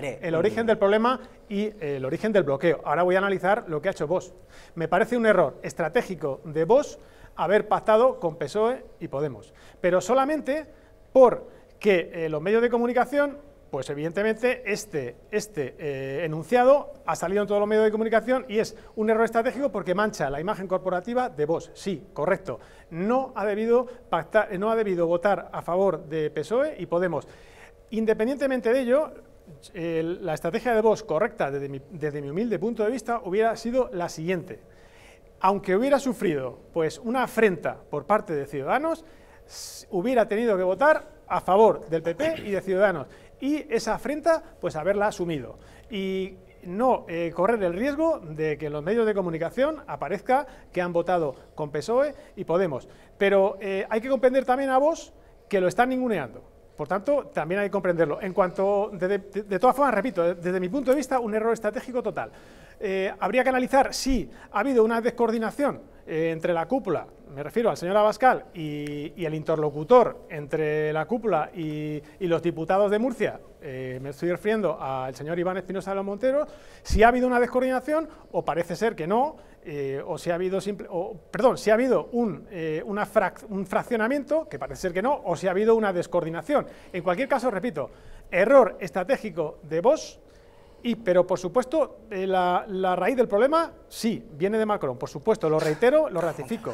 El origen mm. del problema y el origen del bloqueo. Ahora voy a analizar lo que ha hecho vos. Me parece un error estratégico de vos haber pactado con PSOE y Podemos, pero solamente porque eh, los medios de comunicación, pues evidentemente este, este eh, enunciado ha salido en todos los medios de comunicación y es un error estratégico porque mancha la imagen corporativa de vos. Sí, correcto. No ha debido, pactar, no ha debido votar a favor de PSOE y Podemos. Independientemente de ello, la estrategia de vos correcta desde mi, humilde punto de vista hubiera sido la siguiente. Aunque hubiera sufrido pues, una afrenta por parte de Ciudadanos, hubiera tenido que votar a favor del PP y de Ciudadanos. Y esa afrenta, pues haberla asumido. Y no eh, correr el riesgo de que los medios de comunicación aparezca que han votado con PSOE y Podemos. Pero eh, hay que comprender también a vos que lo están ninguneando. Por tanto, también hay que comprenderlo. En cuanto, de, todas formas, repito, desde mi punto de vista, un error estratégico total. Eh, habría que analizar si ha habido una descoordinación eh, entre la cúpula, me refiero al señor Abascal, y, el interlocutor entre la cúpula y, los diputados de Murcia, eh, me estoy refiriendo al señor Iván Espinosa de los Monteros, si ha habido una descoordinación o parece ser que no, eh, o si ha habido, simple, perdón, si ha habido un, un fraccionamiento, que parece ser que no, o si ha habido una descoordinación. En cualquier caso, repito, error estratégico de Vox y, pero por supuesto, eh, la, la, raíz del problema, sí, viene de Macron, por supuesto, lo reitero, lo ratifico.